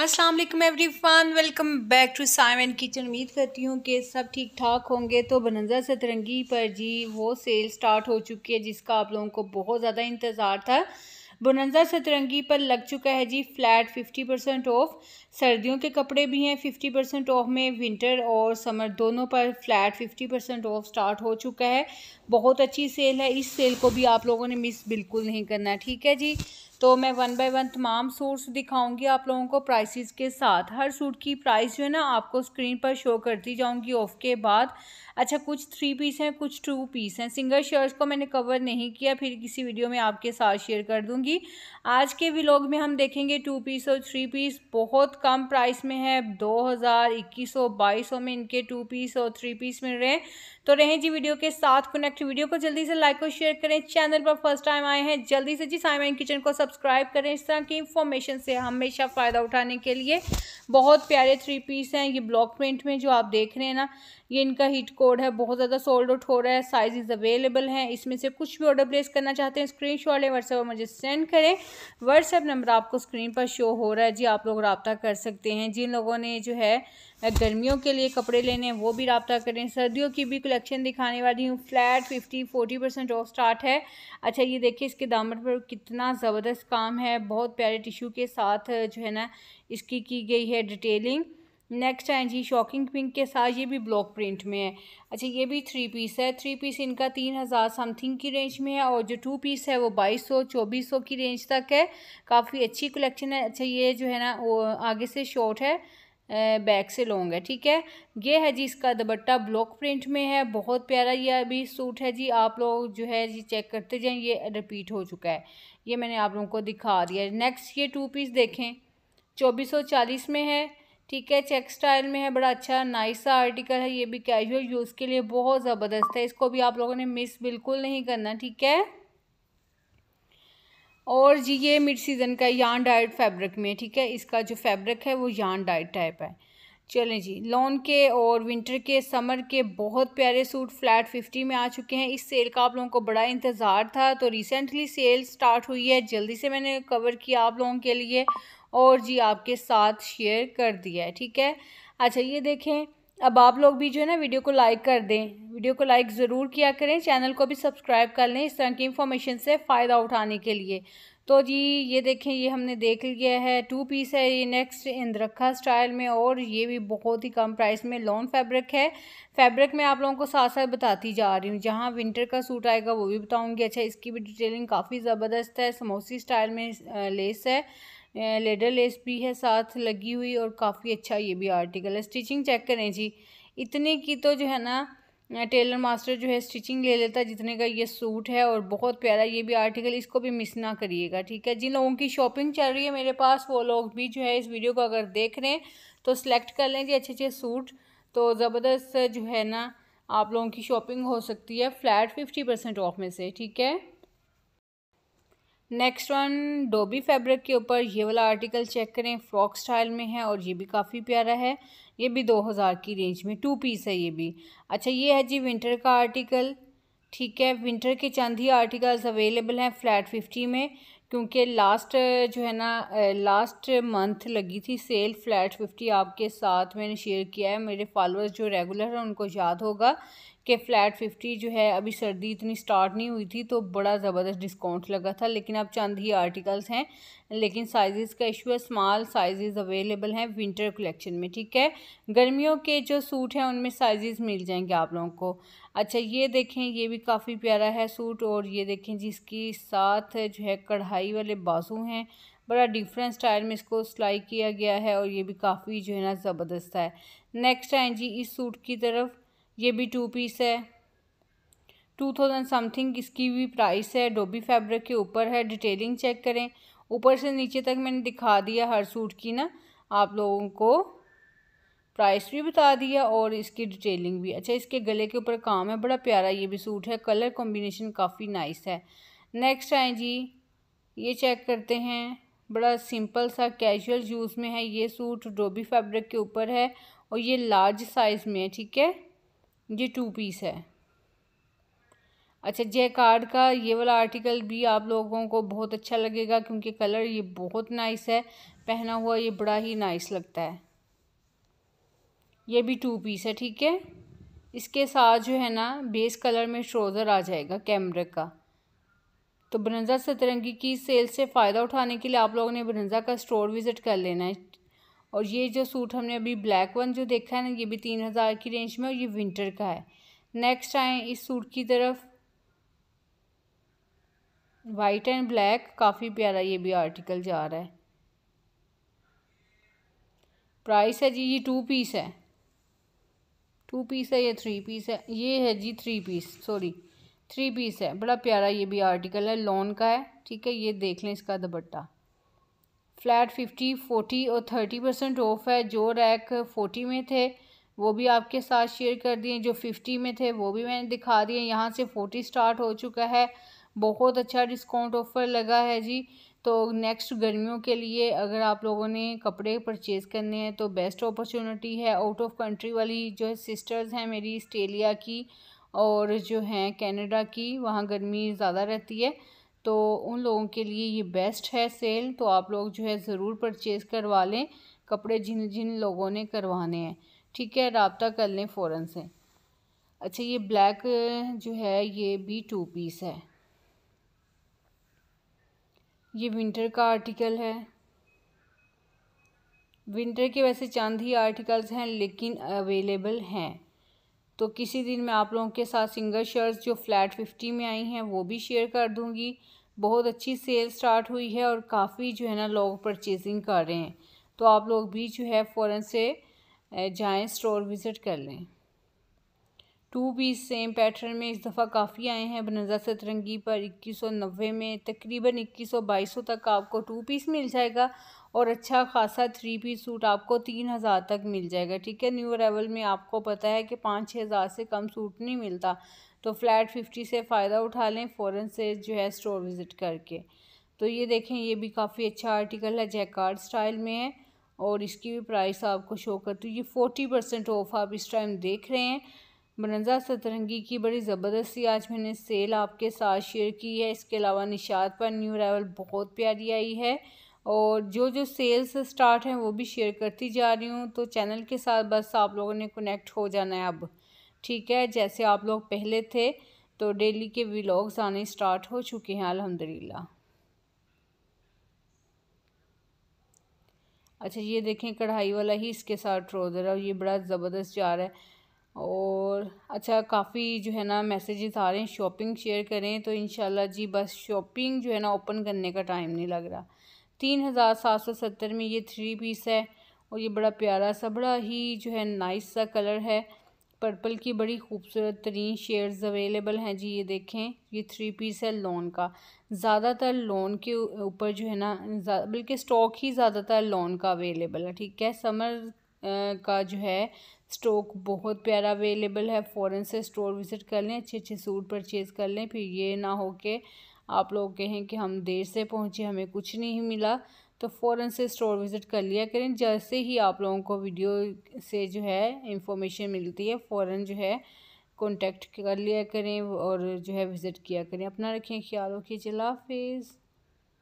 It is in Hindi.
अस्सलाम वालेकुम everyone welcome back to Simon kitchen उम्मीद करती हूँ कि सब ठीक ठाक होंगे तो बनंजा सतरंगी पर जी वो सेल स्टार्ट हो चुकी है जिसका आप लोगों को बहुत ज़्यादा इंतज़ार था बुनंजा सतरंगी पर लग चुका है जी फ्लैट फिफ्टी परसेंट ऑफ सर्दियों के कपड़े भी हैं फिफ्टी परसेंट ऑफ में विंटर और समर दोनों पर flat fifty percent off start हो चुका है बहुत अच्छी सेल है इस सेल को भी आप लोगों ने मिस बिल्कुल नहीं करना है ठीक है जी तो मैं वन बाय वन तमाम सूट्स दिखाऊंगी आप लोगों को प्राइसेस के साथ हर सूट की प्राइस जो है ना आपको स्क्रीन पर शो करती जाऊंगी ऑफ के बाद अच्छा कुछ थ्री पीस हैं कुछ टू पीस हैं सिंगल शर्ट्स को मैंने कवर नहीं किया फिर किसी वीडियो में आपके साथ शेयर कर दूंगी आज के व्लॉग में हम देखेंगे टू पीस और थ्री पीस बहुत कम प्राइस में है दो हज़ार इक्कीस सौ बाईस सौ में इनके टू पीस और थ्री पीस मिल रहे हैं तो रहें जी वीडियो के साथ कनेक्ट इनफैक्ट वीडियो को जल्दी से लाइक और शेयर करें चैनल पर फर्स्ट टाइम आए हैं जल्दी से जी साइमन किचन को सब्सक्राइब करें इस तरह की इन्फॉर्मेशन से हमेशा फ़ायदा उठाने के लिए बहुत प्यारे थ्री पीस हैं ये ब्लॉक प्रिंट में जो आप देख रहे हैं ना ये इनका हिट कोड है बहुत ज़्यादा सोल्ड आउट हो रहा है साइज़ अवेलेबल हैं इसमें से कुछ भी ऑर्डर प्लेस करना चाहते हैं स्क्रीन शॉट लें व्हाट्सएप मुझे सेंड करें व्हाट्सएप नंबर आपको स्क्रीन पर शो हो रहा है जी आप लोग रबता कर सकते हैं जिन लोगों ने जो है गर्मियों के लिए कपड़े लेने हैं वो भी रबता करें सर्दियों की भी कलेक्शन दिखाने वाली हूँ flat fifty forty percent off start है अच्छा ये देखिए इसके दामन पर कितना ज़बरदस्त काम है बहुत प्यारे टिशू के साथ जो है ना इसकी की गई है डिटेलिंग नेक्स्ट है जी शॉकिंग पिंक के साथ ये भी ब्लॉक प्रिंट में है अच्छा ये भी थ्री पीस है थ्री पीस इनका तीन हज़ार समथिंग की रेंज में है और जो टू पीस है वो बाईस सौ चौबीस सौ की रेंज तक है काफ़ी अच्छी कलेक्शन है अच्छा ये जो है ना वो आगे से शॉर्ट है बैक से लॉन्ग है ठीक है ये है जी इसका दुपट्टा ब्लॉक प्रिंट में है बहुत प्यारा ये अभी सूट है जी आप लोग जो है जी चेक करते जाएँ ये रिपीट हो चुका है ये मैंने आप लोगों को दिखा दिया नेक्स्ट ये टू पीस देखें चौबीस सौ चालीस में है ठीक है चेक स्टाइल में है बड़ा अच्छा नाइस सा आर्टिकल है ये भी कैजुअल यूज़ के लिए बहुत ज़बरदस्त है इसको भी आप लोगों ने मिस बिल्कुल नहीं करना ठीक है और जी ये मिड सीज़न का यान डाइट फैब्रिक में ठीक है इसका जो फैब्रिक है वो यान डाइट टाइप है चलें जी लॉन के और विंटर के समर के बहुत प्यारे सूट फ्लैट फिफ्टी में आ चुके हैं इस सेल का आप लोगों को बड़ा इंतज़ार था तो रिसेंटली सेल स्टार्ट हुई है जल्दी से मैंने कवर किया आप लोगों के लिए और जी आपके साथ शेयर कर दिया है ठीक है अच्छा ये देखें अब आप लोग भी जो है ना वीडियो को लाइक कर दें वीडियो को लाइक ज़रूर किया करें चैनल को भी सब्सक्राइब कर लें इस तरह की इन्फॉर्मेशन से फ़ायदा उठाने के लिए तो जी ये देखें ये हमने देख लिया है टू पीस है ये नेक्स्ट इंद्रखा स्टाइल में और ये भी बहुत ही कम प्राइस में लॉन फैब्रिक है फैब्रिक में आप लोगों को साथ साथ बताती जा रही हूँ जहाँ विंटर का सूट आएगा वो भी बताऊँगी अच्छा इसकी भी डिटेलिंग काफ़ी ज़बरदस्त है समोसी स्टाइल में लेस है लेडर लेस भी है साथ लगी हुई और काफ़ी अच्छा ये भी आर्टिकल है स्टिचिंग चेक करें जी इतने की तो जो है ना टेलर मास्टर जो है स्टिचिंग ले लेता है जितने का ये सूट है और बहुत प्यारा ये भी आर्टिकल इसको भी मिस ना करिएगा ठीक है जिन लोगों की शॉपिंग चल रही है मेरे पास वो लोग भी जो है इस वीडियो को अगर देख रहे हैं तो सिलेक्ट कर लें जी अच्छे अच्छे सूट तो ज़बरदस्त जो है ना आप लोगों की शॉपिंग हो सकती है फ्लैट फिफ्टी परसेंट ऑफ में से ठीक है नेक्स्ट वन डोबी फैब्रिक के ऊपर ये वाला आर्टिकल चेक करें फ्रॉक स्टाइल में है और ये भी काफ़ी प्यारा है ये भी दो हज़ार की रेंज में टू पीस है ये भी अच्छा ये है जी विंटर का आर्टिकल ठीक है विंटर के चंद ही आर्टिकल्स अवेलेबल हैं फ्लैट फिफ्टी में क्योंकि लास्ट जो है ना लास्ट मंथ लगी थी सेल फ्लैट फिफ्टी आपके साथ मैंने शेयर किया है मेरे फॉलोअर्स जो रेगुलर हैं उनको याद होगा कि फ़्लैट फिफ्टी जो है अभी सर्दी इतनी स्टार्ट नहीं हुई थी तो बड़ा ज़बरदस्त डिस्काउंट लगा था लेकिन अब चंद ही आर्टिकल्स हैं लेकिन साइजेस का इशू है स्मॉल साइज़ अवेलेबल हैं विंटर कलेक्शन में ठीक है गर्मियों के जो सूट हैं उनमें साइज़ मिल जाएंगे आप लोगों को अच्छा ये देखें ये भी काफ़ी प्यारा है सूट और ये देखें जिसकी साथ जो है कढ़ाई वाले बाजू हैं बड़ा डिफरेंट स्टाइल में इसको सिलाई किया गया है और ये भी काफ़ी जो है ना ज़बरदस्त है नेक्स्ट आए जी इस सूट की तरफ ये भी टू पीस है टू थाउजेंड समथिंग इसकी भी प्राइस है डोबी फैब्रिक के ऊपर है डिटेलिंग चेक करें ऊपर से नीचे तक मैंने दिखा दिया हर सूट की ना आप लोगों को प्राइस भी बता दिया और इसकी डिटेलिंग भी अच्छा इसके गले के ऊपर काम है बड़ा प्यारा ये भी सूट है कलर कॉम्बिनेशन काफ़ी नाइस है नेक्स्ट आए जी ये चेक करते हैं बड़ा सिंपल सा कैजुअल यूज़ में है ये सूट डोबी फैब्रिक के ऊपर है और ये लार्ज साइज़ में है ठीक है ये टू पीस है अच्छा जयकार्ड का ये वाला आर्टिकल भी आप लोगों को बहुत अच्छा लगेगा क्योंकि कलर ये बहुत नाइस है पहना हुआ ये बड़ा ही नाइस लगता है ये भी टू पीस है ठीक है इसके साथ जो है ना बेस कलर में ट्रोज़र आ जाएगा कैमरे का तो ब्रंजा सतरंगी की सेल से फ़ायदा उठाने के लिए आप लोगों ने ब्रंज़ा का स्टोर विज़िट कर लेना है और ये जो सूट हमने अभी ब्लैक वन जो देखा है ना ये भी तीन हज़ार की रेंज में और ये विंटर का है नेक्स्ट आए इस सूट की तरफ वाइट एंड ब्लैक काफ़ी प्यारा ये भी आर्टिकल जा रहा है प्राइस है जी ये टू पीस है टू पीस है या थ्री पीस है ये है जी three piece sorry three piece है बड़ा प्यारा ये भी आर्टिकल है लॉन का है ठीक है ये देख लें इसका दुपट्टा फ्लैट फिफ्टी फोर्टी और थर्टी परसेंट ऑफ है जो रैक फोर्टी में थे वो भी आपके साथ शेयर कर दिए जो फिफ्टी में थे वो भी मैंने दिखा दिए यहाँ से फोर्टी स्टार्ट हो चुका है बहुत अच्छा डिस्काउंट ऑफ़र लगा है जी तो नेक्स्ट गर्मियों के लिए अगर आप लोगों ने कपड़े परचेज़ करने हैं तो बेस्ट अपॉर्चुनिटी है आउट ऑफ कंट्री वाली जो है सिस्टर्स हैं मेरी ऑस्ट्रेलिया की और जो हैं कनाडा की वहाँ गर्मी ज़्यादा रहती है तो उन लोगों के लिए ये बेस्ट है सेल तो आप लोग जो है ज़रूर परचेज़ करवा लें कपड़े जिन जिन लोगों ने करवाने हैं ठीक है रबता कर लें फ़ौर से अच्छा ये ब्लैक जो है ये भी टू पीस है ये विंटर का आर्टिकल है विंटर के वैसे चंद ही आर्टिकल्स हैं लेकिन अवेलेबल हैं तो किसी दिन मैं आप लोगों के साथ सिंगल शर्ट्स जो फ्लैट फिफ्टी में आई हैं वो भी शेयर कर दूँगी बहुत अच्छी सेल स्टार्ट हुई है और काफ़ी जो है ना लोग परचेजिंग कर रहे हैं तो आप लोग भी जो है फ़ौर से जाएँ स्टोर विज़िट कर लें टू पीस सेम पैटर्न में इस दफ़ा काफ़ी आए हैं बनजा सतरंगी पर इक्कीस सौ नब्बे में तकरीबन इक्कीस सौ बाईस सौ तक आपको टू पीस मिल जाएगा और अच्छा खासा थ्री पीस सूट आपको तीन हज़ार तक मिल जाएगा ठीक है न्यू अरेवल में आपको पता है कि पाँच छः हज़ार से कम सूट नहीं मिलता तो फ्लैट फिफ्टी से फ़ायदा उठा लें फ़ौरन से जो है स्टोर विज़िट करके तो ये देखें ये भी काफ़ी अच्छा आर्टिकल है जैकार्ड स्टाइल में है और इसकी भी प्राइस आपको शो करती हूँ ये फोर्टी परसेंट ऑफ आप इस टाइम देख रहे हैं बनजा सतरंगी की बड़ी ज़बरदस्ती आज मैंने सेल आपके साथ शेयर की है इसके अलावा निशात पर न्यू अरावल बहुत प्यारी आई है और जो जो सेल्स स्टार्ट हैं वो भी शेयर करती जा रही हूँ तो चैनल के साथ बस आप लोगों ने कनेक्ट हो जाना है अब ठीक है जैसे आप लोग पहले थे तो डेली के व्लॉग्स आने स्टार्ट हो चुके हैं अल्हम्दुलिल्लाह अच्छा ये देखें कढ़ाई वाला ही इसके साथ ट्रोज़र है और ये बड़ा ज़बरदस्त जा रहा है और अच्छा काफ़ी जो है ना मैसेजेस आ रहे हैं शॉपिंग शेयर करें तो इन जी बस शॉपिंग जो है ना ओपन करने का टाइम नहीं लग रहा तीन हज़ार सात सौ सत्तर में ये थ्री पीस है और ये बड़ा प्यारा सा बड़ा ही जो है नाइस सा कलर है पर्पल की बड़ी खूबसूरत तरीन शेड्स अवेलेबल हैं जी ये देखें ये थ्री पीस है लॉन का ज़्यादातर लॉन के ऊपर जो है ना बल्कि स्टॉक ही ज़्यादातर लॉन का अवेलेबल है ठीक है समर का जो है स्टॉक बहुत प्यारा अवेलेबल है फ़ौरन से स्टोर विज़िट कर लें अच्छे अच्छे सूट परचेज़ कर लें फिर ये ना हो के आप लोग कहें कि हम देर से पहुँचे हमें कुछ नहीं मिला तो फ़ौर से स्टोर विज़िट कर लिया करें जैसे ही आप लोगों को वीडियो से जो है इंफॉर्मेशन मिलती है फ़ौर जो है कॉन्टेक्ट कर लिया करें और जो है विज़िट किया करें अपना रखें ख्याल रखिए चला हाफिज़